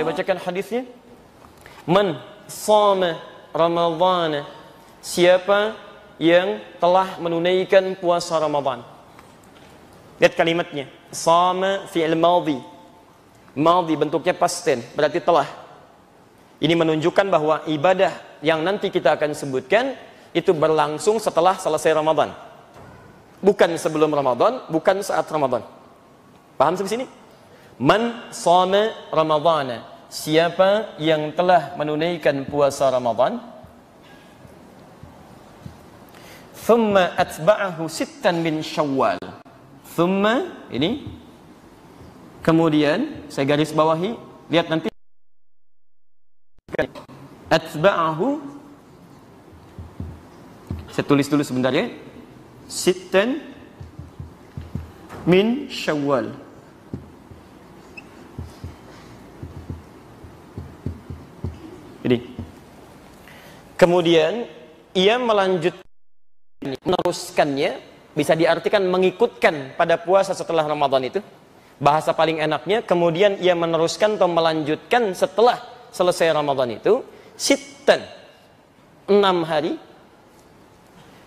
Saya bacakan hadisnya. Man sama Ramadhan. Siapa yang telah menunaikan puasa Ramadhan. Lihat kalimatnya. Sama fi'il maldi. Maldi bentuknya pasten berarti telah. Ini menunjukkan bahwa ibadah yang nanti kita akan sebutkan itu berlangsung setelah selesai Ramadan. Bukan sebelum Ramadan, bukan saat Ramadan. Paham sampai sini? Man sama Ramadhan Siapa yang telah menunaikan puasa Ramadhan Thumma atba'ahu sitan min syawal Thumma Ini Kemudian Saya garis bawahi Lihat nanti Atba'ahu Saya tulis dulu sebentar ya Sitan Min syawal Min syawal Kemudian ia melanjutkan meneruskannya bisa diartikan mengikutkan pada puasa setelah Ramadan itu. Bahasa paling enaknya kemudian ia meneruskan atau melanjutkan setelah selesai Ramadan itu sitten enam hari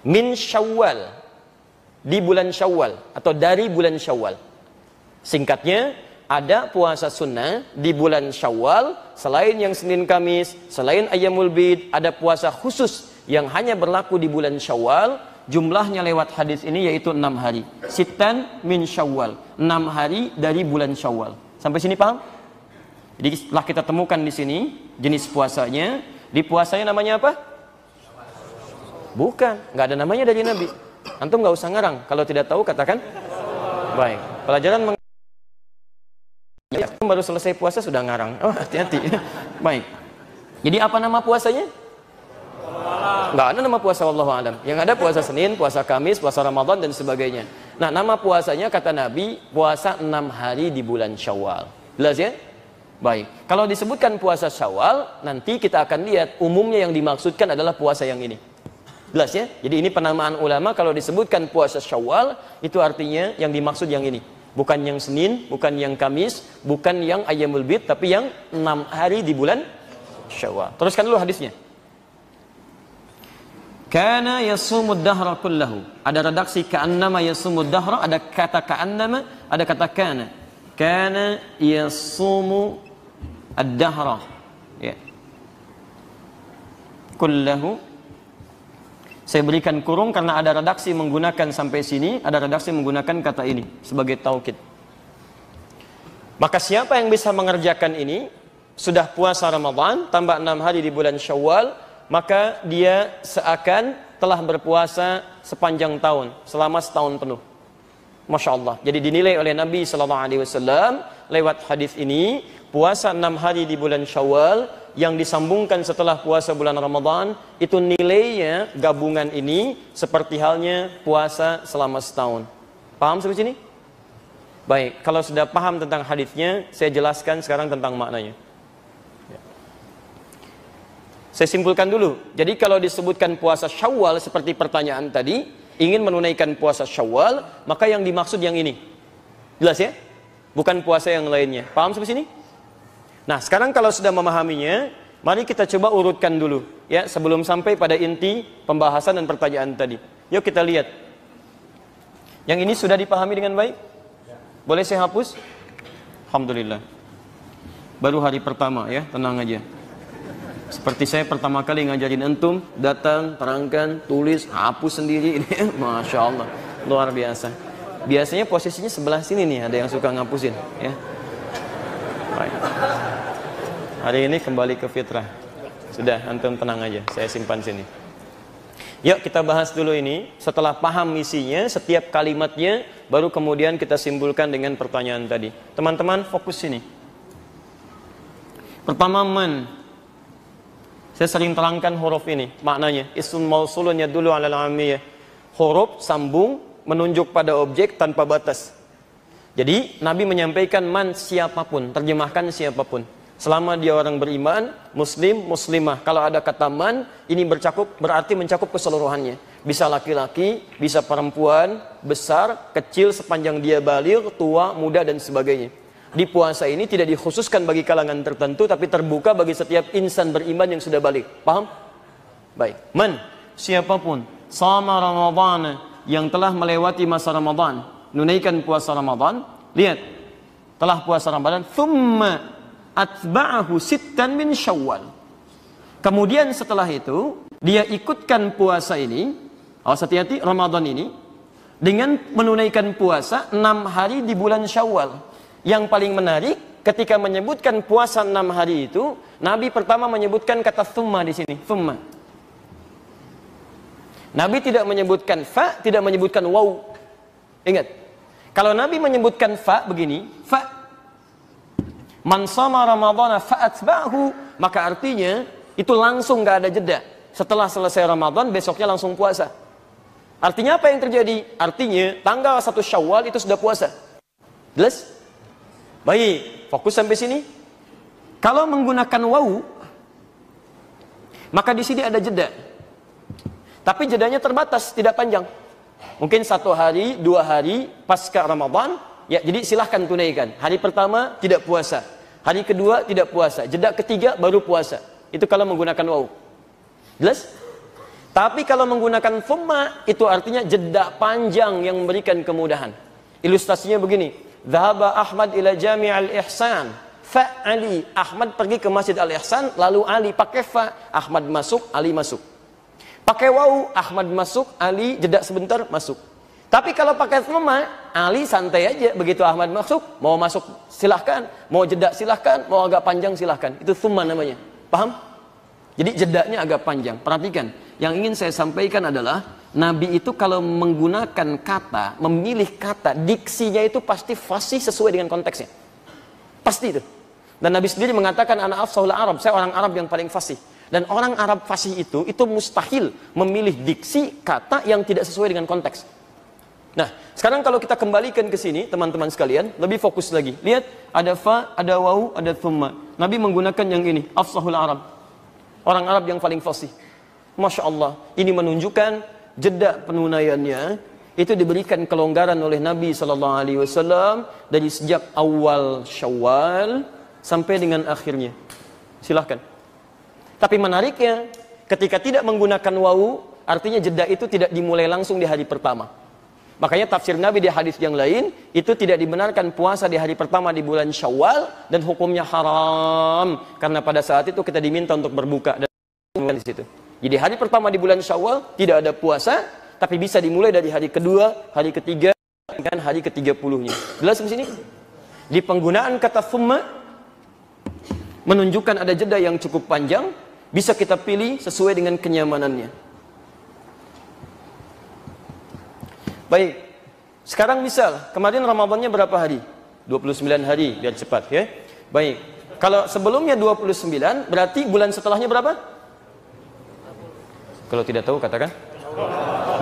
min syawal di bulan syawal atau dari bulan syawal singkatnya ada puasa sunnah di bulan Syawal, selain yang Senin Kamis, selain Ayamul Bid, ada puasa khusus yang hanya berlaku di bulan Syawal, jumlahnya lewat hadis ini yaitu enam hari. Sitan min Syawal, enam hari dari bulan Syawal. Sampai sini paham? Jadi setelah kita temukan di sini jenis puasanya. Di puasanya namanya apa? Bukan, nggak ada namanya dari Nabi. Antum nggak usah ngarang. Kalau tidak tahu katakan. Baik. Pelajaran meng Ya, baru selesai puasa sudah ngarang. Oh, hati-hati. Baik. Jadi apa nama puasanya? Enggak ada nama puasa Allah alam. Yang ada puasa Senin, puasa Kamis, puasa Ramadan dan sebagainya. Nah, nama puasanya kata Nabi puasa enam hari di bulan Syawal. Jelas ya? Baik. Kalau disebutkan puasa Syawal, nanti kita akan lihat umumnya yang dimaksudkan adalah puasa yang ini. Jelas ya? Jadi ini penamaan ulama kalau disebutkan puasa Syawal itu artinya yang dimaksud yang ini. Bukan yang Senin, bukan yang Kamis, bukan yang Ayyamul Bid, tapi yang enam hari di bulan Syawal. Teruskan dulu hadisnya. Kana yasumud dahra kullahu. Ada redaksi ka'annama yasumud dahra, ada kata ka'annama, ada kata kana. Kana yasumu ad-dahra. Ya. Kullahu saya berikan kurung karena ada redaksi menggunakan sampai sini, ada redaksi menggunakan kata ini sebagai taukid. Maka siapa yang bisa mengerjakan ini, sudah puasa Ramadan, tambah enam hari di bulan Syawal, maka dia seakan telah berpuasa sepanjang tahun, selama setahun penuh. Masya Allah. Jadi dinilai oleh Nabi Sallallahu Alaihi Wasallam lewat hadis ini, puasa enam hari di bulan Syawal yang disambungkan setelah puasa bulan Ramadan itu nilainya gabungan ini seperti halnya puasa selama setahun. Paham sampai sini? Baik, kalau sudah paham tentang hadisnya, saya jelaskan sekarang tentang maknanya. Ya. Saya simpulkan dulu. Jadi kalau disebutkan puasa Syawal seperti pertanyaan tadi, ingin menunaikan puasa Syawal, maka yang dimaksud yang ini. Jelas ya? Bukan puasa yang lainnya. Paham sampai sini? Nah, sekarang kalau sudah memahaminya, mari kita coba urutkan dulu ya sebelum sampai pada inti pembahasan dan pertanyaan tadi. Yuk kita lihat. Yang ini sudah dipahami dengan baik? Boleh saya hapus? Alhamdulillah. Baru hari pertama ya, tenang aja. Seperti saya pertama kali ngajarin entum, datang, terangkan, tulis, hapus sendiri. Ini, Masya Allah, luar biasa. Biasanya posisinya sebelah sini nih, ada yang suka ngapusin. Ya. Baik. Hari ini kembali ke fitrah. Sudah, antum tenang aja. Saya simpan sini. Yuk kita bahas dulu ini. Setelah paham misinya, setiap kalimatnya, baru kemudian kita simpulkan dengan pertanyaan tadi. Teman-teman fokus sini. Pertama man. Saya sering terangkan huruf ini, maknanya. Isun mausulun dulu ala amiyah. Huruf sambung menunjuk pada objek tanpa batas. Jadi Nabi menyampaikan man siapapun, terjemahkan siapapun. Selama dia orang beriman, muslim, muslimah. Kalau ada kata man, ini bercakup berarti mencakup keseluruhannya. Bisa laki-laki, bisa perempuan, besar, kecil, sepanjang dia balik tua, muda, dan sebagainya. Di puasa ini tidak dikhususkan bagi kalangan tertentu, tapi terbuka bagi setiap insan beriman yang sudah balik. Paham? Baik. Man, siapapun, sama Ramadan, yang telah melewati masa Ramadan menunaikan puasa Ramadan, lihat telah puasa Ramadan, thumma atba'ahu sittan min syawal. Kemudian setelah itu, dia ikutkan puasa ini, awas hati-hati Ramadan ini, dengan menunaikan puasa enam hari di bulan syawal. Yang paling menarik, ketika menyebutkan puasa enam hari itu, Nabi pertama menyebutkan kata thumma di sini, thumma. Nabi tidak menyebutkan fa, tidak menyebutkan waw. Ingat, kalau Nabi menyebutkan fa begini, fa man sama Ramadhana bahu maka artinya itu langsung nggak ada jeda. Setelah selesai Ramadan, besoknya langsung puasa. Artinya apa yang terjadi? Artinya tanggal 1 Syawal itu sudah puasa. Jelas? Baik, fokus sampai sini. Kalau menggunakan wau, maka di sini ada jeda. Tapi jedanya terbatas, tidak panjang. Mungkin satu hari, dua hari pasca Ramadan, ya jadi silahkan tunaikan. Hari pertama tidak puasa, hari kedua tidak puasa, jeda ketiga baru puasa. Itu kalau menggunakan wau. Jelas? Tapi kalau menggunakan fumma, itu artinya jeda panjang yang memberikan kemudahan. Ilustrasinya begini. zahabah Ahmad ila Jami' al-Ihsan. Fa Ali. Ahmad pergi ke Masjid Al-Ihsan lalu Ali pakai fa. Ahmad masuk, Ali masuk. Pakai wau, Ahmad masuk, Ali jeda sebentar masuk. Tapi kalau pakai semua, Ali santai aja. Begitu Ahmad masuk, mau masuk silahkan, mau jeda silahkan, mau agak panjang silahkan. Itu thumma namanya. Paham? Jadi jedanya agak panjang. Perhatikan, yang ingin saya sampaikan adalah Nabi itu kalau menggunakan kata, memilih kata, diksinya itu pasti fasih sesuai dengan konteksnya. Pasti itu. Dan Nabi sendiri mengatakan anak Arab, saya orang Arab yang paling fasih. Dan orang Arab fasih itu, itu mustahil memilih diksi kata yang tidak sesuai dengan konteks. Nah, sekarang kalau kita kembalikan ke sini, teman-teman sekalian, lebih fokus lagi. Lihat, ada fa, ada wau, ada thumma. Nabi menggunakan yang ini, afsahul Arab. Orang Arab yang paling fasih. Masya Allah, ini menunjukkan jeda penunaiannya itu diberikan kelonggaran oleh Nabi Shallallahu Alaihi Wasallam dari sejak awal Syawal sampai dengan akhirnya. Silahkan. Tapi menariknya, ketika tidak menggunakan wawu, artinya jeda itu tidak dimulai langsung di hari pertama. Makanya tafsir Nabi di hadis yang lain, itu tidak dibenarkan puasa di hari pertama di bulan syawal, dan hukumnya haram. Karena pada saat itu kita diminta untuk berbuka. Dan di situ. Jadi hari pertama di bulan syawal, tidak ada puasa, tapi bisa dimulai dari hari kedua, hari ketiga, dan hari ketiga puluhnya. Jelas di sini? Di penggunaan kata summa, menunjukkan ada jeda yang cukup panjang, bisa kita pilih sesuai dengan kenyamanannya. Baik. Sekarang misal, kemarin Ramadannya berapa hari? 29 hari, biar cepat ya. Baik. Kalau sebelumnya 29, berarti bulan setelahnya berapa? Kalau tidak tahu katakan.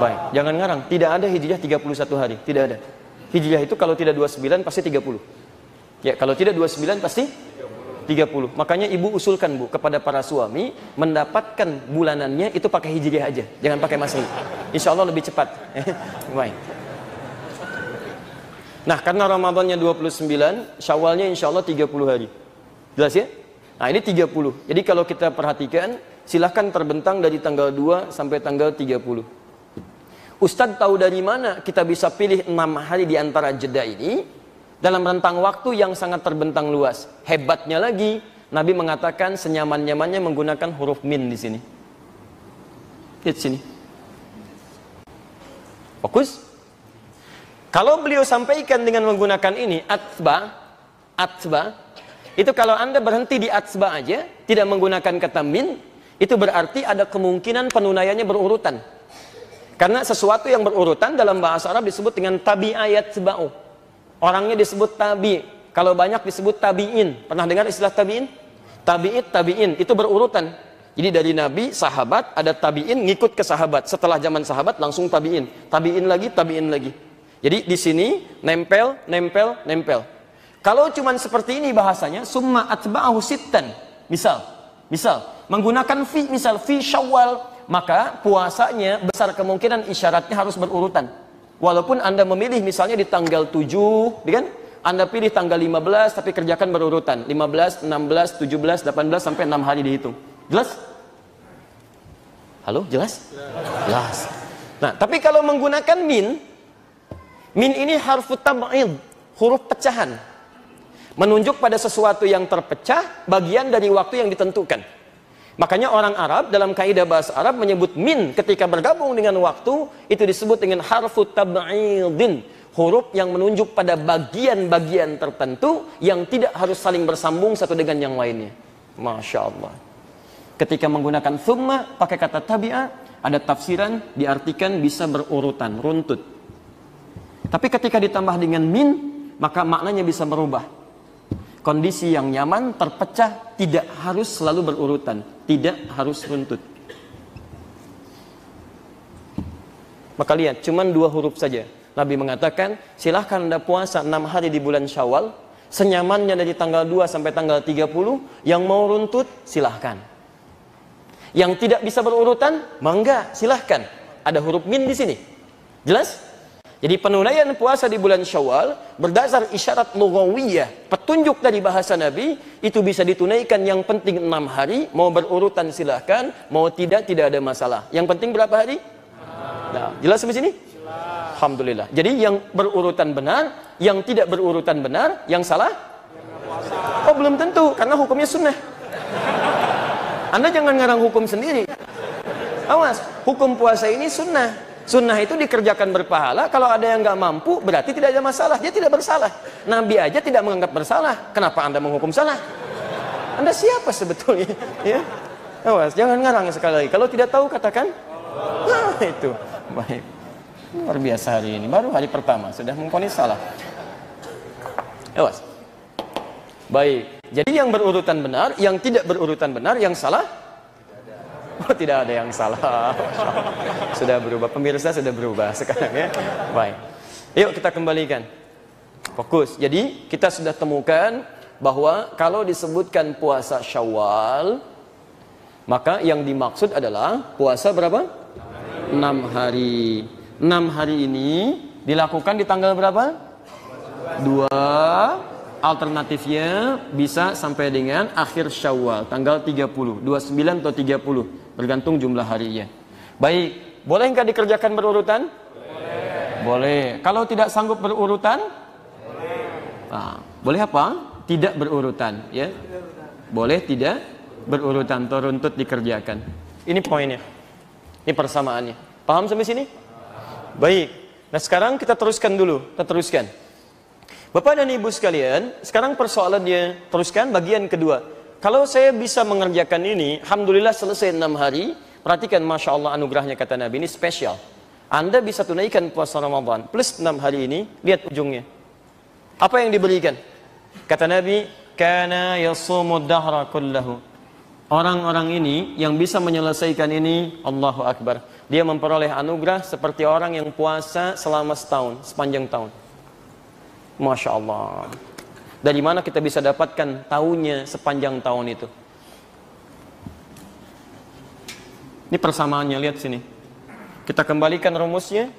Baik, jangan ngarang. Tidak ada hijriah 31 hari, tidak ada. Hijriah itu kalau tidak 29 pasti 30. Ya, kalau tidak 29 pasti 30. Makanya ibu usulkan bu kepada para suami mendapatkan bulanannya itu pakai hijriah aja, jangan pakai masehi. Insya Allah lebih cepat. Baik. nah karena Ramadannya 29, Syawalnya insya Allah 30 hari. Jelas ya? Nah ini 30. Jadi kalau kita perhatikan, silahkan terbentang dari tanggal 2 sampai tanggal 30. Ustadz tahu dari mana kita bisa pilih 6 hari di antara jeda ini? dalam rentang waktu yang sangat terbentang luas. Hebatnya lagi, Nabi mengatakan senyaman-nyamannya menggunakan huruf min di sini. Lihat sini. Fokus. Kalau beliau sampaikan dengan menggunakan ini, atba, atba, itu kalau anda berhenti di atba aja, tidak menggunakan kata min, itu berarti ada kemungkinan penunaiannya berurutan. Karena sesuatu yang berurutan dalam bahasa Arab disebut dengan tabi ayat seba'u. Orangnya disebut tabi. Kalau banyak disebut tabiin. Pernah dengar istilah tabiin? Tabi'it, tabiin. Itu berurutan. Jadi dari nabi, sahabat, ada tabiin ngikut ke sahabat. Setelah zaman sahabat langsung tabiin. Tabiin lagi, tabiin lagi. Jadi di sini nempel, nempel, nempel. Kalau cuman seperti ini bahasanya, summa atba'ahu sitten. Misal, misal, menggunakan fi, misal fi syawal, maka puasanya besar kemungkinan isyaratnya harus berurutan. Walaupun Anda memilih misalnya di tanggal 7, kan? Anda pilih tanggal 15 tapi kerjakan berurutan. 15, 16, 17, 18 sampai 6 hari dihitung. Jelas? Halo, jelas? Jelas. Nah, tapi kalau menggunakan min, min ini harus tab'id, huruf pecahan. Menunjuk pada sesuatu yang terpecah bagian dari waktu yang ditentukan. Makanya orang Arab dalam kaidah bahasa Arab menyebut min ketika bergabung dengan waktu itu disebut dengan harfu tab'idin, huruf yang menunjuk pada bagian-bagian tertentu yang tidak harus saling bersambung satu dengan yang lainnya. Masya Allah. Ketika menggunakan thumma pakai kata tabia ada tafsiran diartikan bisa berurutan, runtut. Tapi ketika ditambah dengan min, maka maknanya bisa berubah kondisi yang nyaman terpecah tidak harus selalu berurutan, tidak harus runtut. Maka lihat, cuman dua huruf saja. Nabi mengatakan, silahkan anda puasa 6 hari di bulan syawal, senyamannya dari tanggal 2 sampai tanggal 30, yang mau runtut, silahkan. Yang tidak bisa berurutan, mangga, silahkan. Ada huruf min di sini. Jelas? Jadi penunaian puasa di bulan Syawal berdasar isyarat lugawiyah, petunjuk dari bahasa Nabi, itu bisa ditunaikan yang penting enam hari, mau berurutan silahkan, mau tidak tidak ada masalah. Yang penting berapa hari? Nah, jelas sampai sini? Alhamdulillah. Jadi yang berurutan benar, yang tidak berurutan benar, yang salah? oh belum tentu, karena hukumnya sunnah. Anda jangan ngarang hukum sendiri. Awas, hukum puasa ini sunnah Sunnah itu dikerjakan berpahala. Kalau ada yang nggak mampu, berarti tidak ada masalah. Dia tidak bersalah. Nabi aja tidak menganggap bersalah. Kenapa anda menghukum salah? Anda siapa sebetulnya? ya. Awas, jangan ngarang sekali lagi. Kalau tidak tahu, katakan. Nah, itu. Baik. Luar biasa hari ini. Baru hari pertama. Sudah mengkonis salah. Awas. Baik. Jadi yang berurutan benar, yang tidak berurutan benar, yang salah Oh, tidak ada yang salah. Sudah berubah. Pemirsa sudah berubah sekarang ya. Baik. Yuk kita kembalikan. Fokus. Jadi kita sudah temukan bahwa kalau disebutkan puasa Syawal, maka yang dimaksud adalah puasa berapa? 6 hari. 6 hari ini dilakukan di tanggal berapa? 2 alternatifnya bisa sampai dengan akhir Syawal tanggal 30, 29 atau 30. Bergantung jumlah harinya. Baik, boleh nggak dikerjakan berurutan? Boleh. Boleh. Kalau tidak sanggup berurutan? Boleh. Nah, boleh apa? Tidak berurutan, ya. Boleh tidak berurutan atau runtut dikerjakan. Ini poinnya. Ini persamaannya. Paham sampai sini? Baik. Nah, sekarang kita teruskan dulu. Kita teruskan. Bapak dan Ibu sekalian, sekarang persoalannya teruskan bagian kedua. Kalau saya bisa mengerjakan ini, Alhamdulillah selesai enam hari, perhatikan Masya Allah anugerahnya kata Nabi, ini spesial. Anda bisa tunaikan puasa Ramadan, plus enam hari ini, lihat ujungnya. Apa yang diberikan? Kata Nabi, Kana yasumud dahra kullahu. Orang-orang ini yang bisa menyelesaikan ini, Allahu Akbar. Dia memperoleh anugerah seperti orang yang puasa selama setahun, sepanjang tahun. Masya Allah. Dari mana kita bisa dapatkan tahunnya sepanjang tahun itu? Ini persamaannya, lihat sini. Kita kembalikan rumusnya.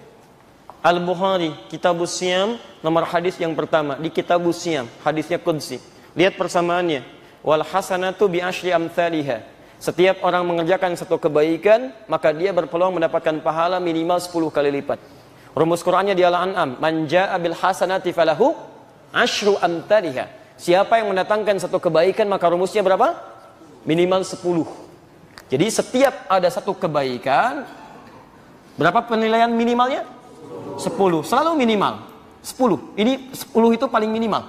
Al-Bukhari, Kitabus Siam nomor hadis yang pertama. Di Kitabus Siam hadisnya Qudsi. Lihat persamaannya. Wal hasanatu bi asyri amthaliha. Setiap orang mengerjakan satu kebaikan, maka dia berpeluang mendapatkan pahala minimal 10 kali lipat. Rumus Qur'annya di Al-An'am, man bil hasanati falahu Ashru amtaliha. Siapa yang mendatangkan satu kebaikan maka rumusnya berapa? Minimal 10. Jadi setiap ada satu kebaikan, berapa penilaian minimalnya? 10. Selalu minimal. 10. Ini 10 itu paling minimal.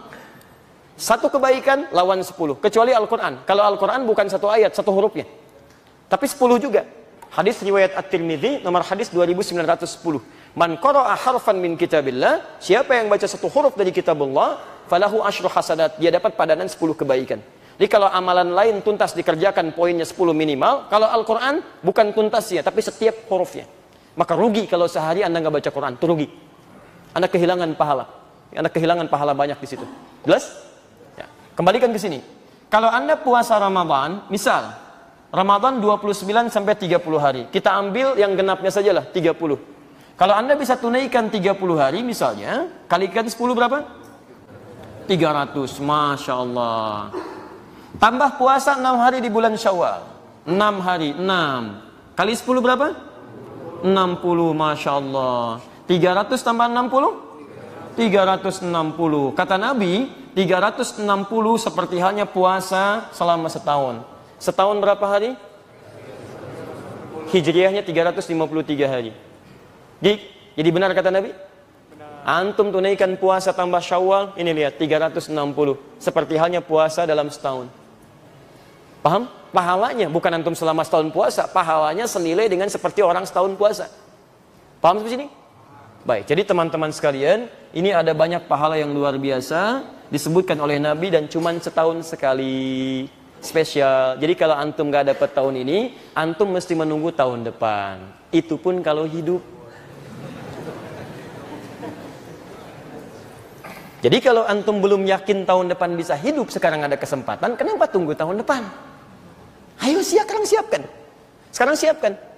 Satu kebaikan lawan 10. Kecuali Al-Quran. Kalau Al-Quran bukan satu ayat, satu hurufnya. Tapi 10 juga. Hadis riwayat At-Tirmidhi, nomor hadis 2910. Man qara'a harfan min kitabillah, siapa yang baca satu huruf dari kitabullah, falahu asyru hasanat, dia dapat padanan 10 kebaikan. Jadi kalau amalan lain tuntas dikerjakan poinnya 10 minimal, kalau Al-Qur'an bukan tuntasnya tapi setiap hurufnya. Maka rugi kalau sehari Anda nggak baca Quran, itu rugi. Anda kehilangan pahala. Anda kehilangan pahala banyak di situ. Jelas? Ya. Kembalikan ke sini. Kalau Anda puasa Ramadan, misal Ramadan 29 sampai 30 hari. Kita ambil yang genapnya sajalah 30. Kalau Anda bisa tunaikan 30 hari misalnya, kalikan 10 berapa? 300. Masya Allah. Tambah puasa 6 hari di bulan Syawal. 6 hari, 6. Kali 10 berapa? 60, Masya Allah. 300 tambah 60? 360. Kata Nabi, 360 seperti halnya puasa selama setahun. Setahun berapa hari? Hijriahnya 353 hari. Gik, jadi benar kata Nabi? Benar. Antum tunaikan puasa tambah syawal, ini lihat, 360. Seperti halnya puasa dalam setahun. Paham? Pahalanya, bukan antum selama setahun puasa, pahalanya senilai dengan seperti orang setahun puasa. Paham seperti ini? Baik, jadi teman-teman sekalian, ini ada banyak pahala yang luar biasa disebutkan oleh Nabi dan cuman setahun sekali spesial. Jadi kalau antum gak dapat tahun ini, antum mesti menunggu tahun depan. Itu pun kalau hidup. Jadi kalau antum belum yakin tahun depan bisa hidup, sekarang ada kesempatan, kenapa tunggu tahun depan? Ayo siap, sekarang siapkan. Sekarang siapkan.